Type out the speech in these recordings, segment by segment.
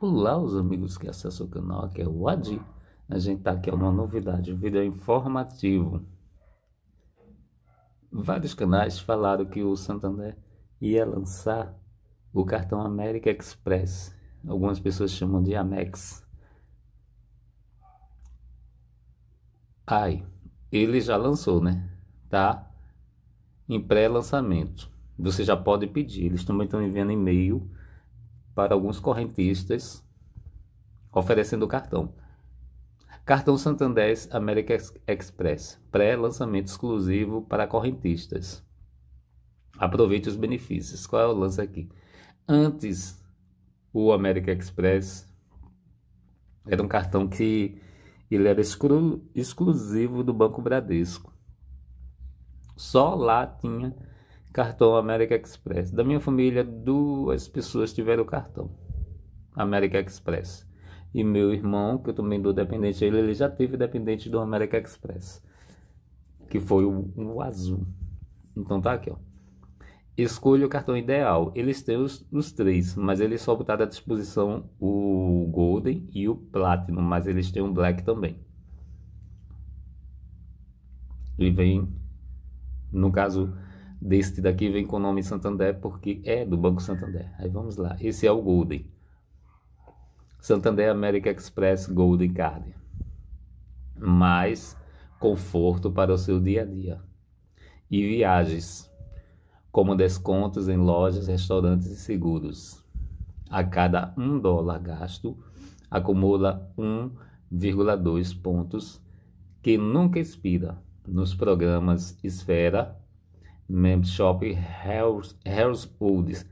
Olá, os amigos que acessam o canal, aqui é o Adi. A gente tá aqui, é uma novidade, um vídeo é informativo. Vários canais falaram que o Santander ia lançar o cartão América Express. Algumas pessoas chamam de Amex. Ai, ele já lançou, né? Tá em pré-lançamento. Você já pode pedir. Eles também estão enviando e-mail para alguns correntistas oferecendo o cartão. Cartão Santander América Express, pré-lançamento exclusivo para correntistas. Aproveite os benefícios. Qual é o lance aqui? Antes, o América Express era um cartão que ele era exclu exclusivo do Banco Bradesco. Só lá tinha cartão América Express. Da minha família, duas pessoas tiveram cartão América Express. E meu irmão, que eu também dou dependente ele já teve dependente do América Express, que foi o, o azul. Então tá aqui, ó. Escolha o cartão ideal. Eles têm os, os três, mas eles só botaram à disposição o Golden e o Platinum, mas eles têm um Black também. E vem, no caso, Deste daqui vem com o nome Santander porque é do Banco Santander. Aí vamos lá. Esse é o Golden. Santander America Express Golden Card. Mais conforto para o seu dia a dia. E viagens, como descontos em lojas, restaurantes e seguros. A cada um dólar gasto, acumula 1,2 pontos que nunca expira nos programas Esfera membershop Households.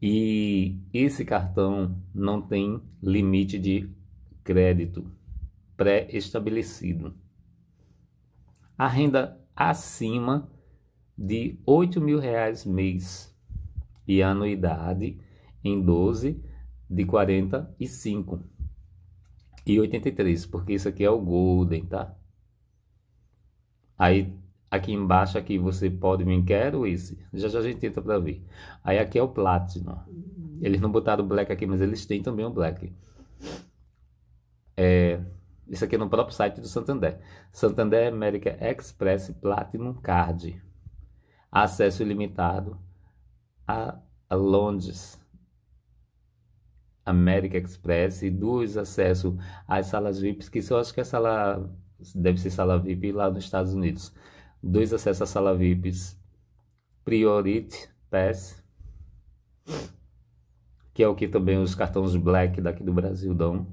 E esse cartão não tem limite de crédito pré-estabelecido. A renda acima de R$ reais mês e anuidade em 12 de 45 e 83, porque isso aqui é o Golden, tá? Aí Aqui embaixo aqui você pode me quero esse. Já já a gente tenta para ver. Aí aqui é o Platinum. Eles não botaram black aqui, mas eles têm também o um black. É, isso aqui é no próprio site do Santander. Santander América Express Platinum Card. Acesso ilimitado a, a Londres. América Express e dois acessos às salas VIPs, que só acho que é sala deve ser sala VIP lá nos Estados Unidos dois acessos à sala VIPs Priority Pass, que é o que também os cartões Black daqui do Brasil dão.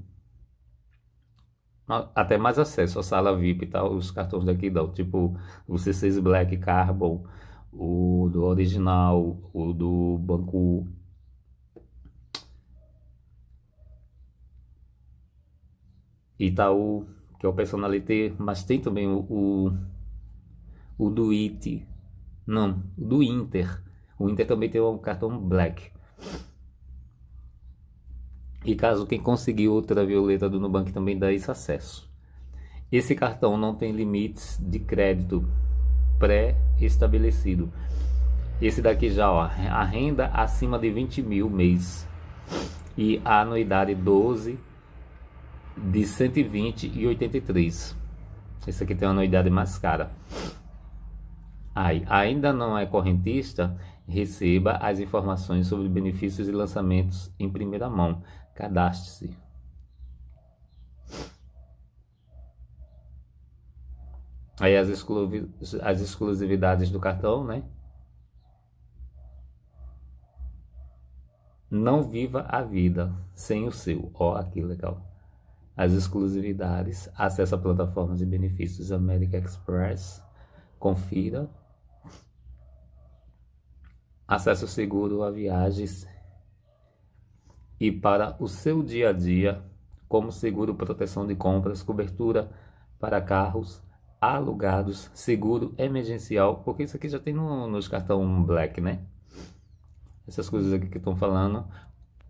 Até mais acesso à sala VIP e tá? tal, os cartões daqui dão, tipo o C6 Black Carbon, o do original, o do banco Itaú, que é o Personality, mas tem também o, o o do It. Não, do Inter. O Inter também tem um cartão black. E caso quem conseguir ultravioleta do Nubank também dá esse acesso. Esse cartão não tem limites de crédito pré-estabelecido. Esse daqui já, ó, a renda acima de 20 mil mês e a anuidade 12 de 120 e 83. Esse aqui tem uma anuidade mais cara. Aí, ainda não é correntista? Receba as informações sobre benefícios e lançamentos em primeira mão. Cadastre-se. Aí as, exclu as exclusividades do cartão, né? Não viva a vida sem o seu. Ó, oh, que legal. As exclusividades, Acesse a plataforma de benefícios American Express. Confira acesso seguro a viagens e para o seu dia a dia, como seguro proteção de compras, cobertura para carros alugados, seguro emergencial, porque isso aqui já tem no, nos cartão Black, né? Essas coisas aqui que estão falando,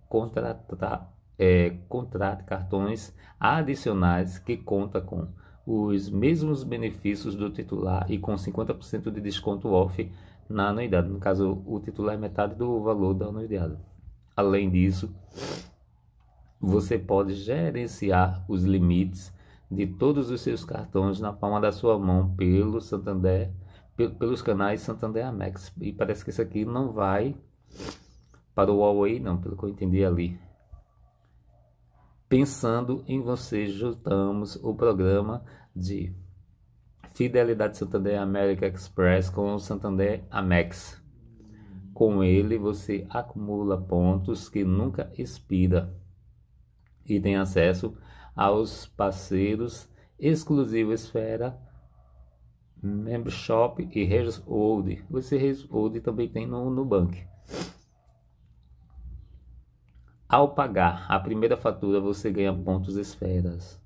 contrata é, contrate cartões adicionais que conta com os mesmos benefícios do titular e com 50% de desconto off na anuidade. No caso, o titular é metade do valor da anuidade. Além disso, você pode gerenciar os limites de todos os seus cartões na palma da sua mão pelo Santander, pelos canais Santander Amex. E parece que isso aqui não vai para o Huawei, não, pelo que eu entendi ali. Pensando em você, juntamos o programa de Fidelidade Santander América Express com o Santander Amex. Com ele você acumula pontos que nunca expira e tem acesso aos parceiros exclusivos Esfera, Membershop e Reshold. Você Reshold também tem no banco. Ao pagar a primeira fatura, você ganha pontos esferas.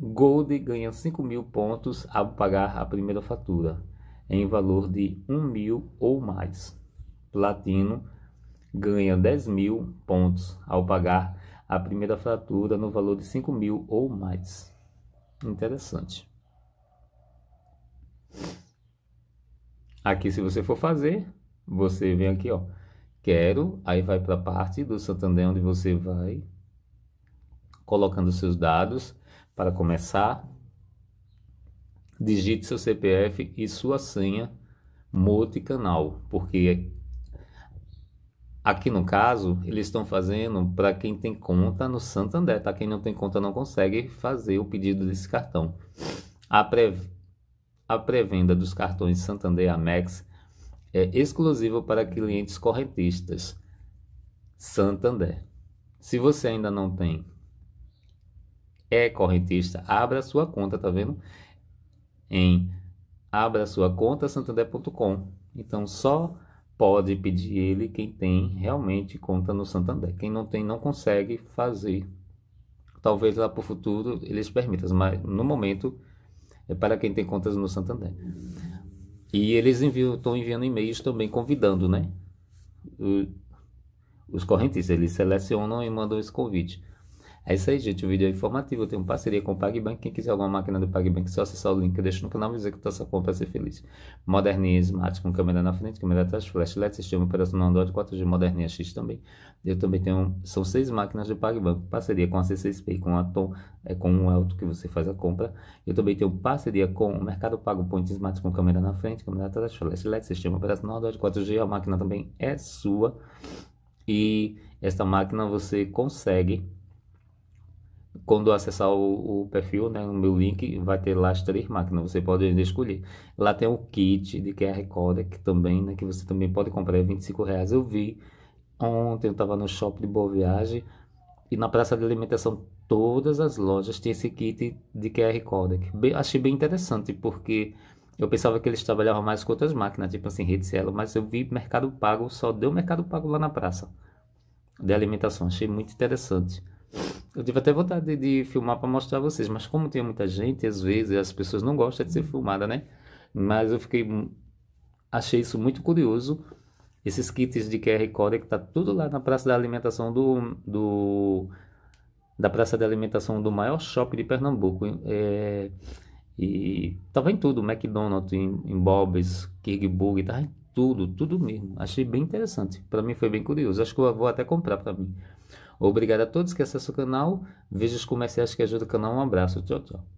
Gold ganha 5 mil pontos ao pagar a primeira fatura, em valor de 1 mil ou mais. Platino ganha 10 mil pontos ao pagar a primeira fatura no valor de 5 mil ou mais. Interessante. Aqui, se você for fazer, você vem aqui, ó. Quero, aí vai para a parte do Santander onde você vai colocando seus dados para começar, digite seu CPF e sua senha multicanal, porque aqui no caso eles estão fazendo para quem tem conta no Santander, tá? Quem não tem conta não consegue fazer o pedido desse cartão. A, pré, a pré-venda dos cartões Santander Amex é exclusiva para clientes correntistas Santander. Se você ainda não tem é correntista, abra sua conta, tá vendo? Em abra sua conta santander.com. Então só pode pedir ele quem tem realmente conta no Santander. Quem não tem não consegue fazer. Talvez lá para o futuro eles permitam, mas no momento é para quem tem contas no Santander. E eles estão enviando e-mails também convidando, né? os correntistas, eles selecionam e mandam esse convite. É isso aí, gente. O vídeo é informativo. Eu tenho parceria com o PagBank. Quem quiser alguma máquina do PagBank, só acessar o link que eu deixo no canal e executar sua compra ser feliz. Moderninha Smart com câmera na frente, câmera atrás, led, sistema operacional Android 4G, Moderninha X também. Eu também tenho. São seis máquinas do PagBank. Parceria com a C6Pay, com a Tom, é, com o Elto que você faz a compra. Eu também tenho parceria com o Mercado Pago Point Smart com câmera na frente, câmera atrás, led, sistema operacional Android 4G. A máquina também é sua. E esta máquina você consegue quando acessar o, o, perfil, né, o meu link, vai ter lá as três máquinas, você pode escolher. Lá tem o kit de QR Code que também, né, que você também pode comprar, é 25 reais. Eu vi ontem, eu estava no shopping de Boa Viagem e na praça de alimentação todas as lojas têm esse kit de QR Code. Bem, achei bem interessante, porque eu pensava que eles trabalhavam mais com outras máquinas, tipo assim, rede Cielo, mas eu vi Mercado Pago, só deu Mercado Pago lá na praça de alimentação, achei muito interessante. Eu tive até vontade de, de filmar para mostrar a vocês, mas como tinha muita gente, às vezes as pessoas não gostam de ser uhum. filmada, né? Mas eu fiquei achei isso muito curioso. Esses kits de QR Code que tá tudo lá na praça da alimentação do, do da praça de alimentação do maior shopping de Pernambuco. É, e tava em tudo, McDonald's, em, em Bob's, King tava em tudo, tudo mesmo. Achei bem interessante. Para mim foi bem curioso. Acho que eu vou até comprar para mim. Obrigado a todos que acessam o canal. Veja os comerciais que ajudam o canal. Um abraço. Tchau, tchau.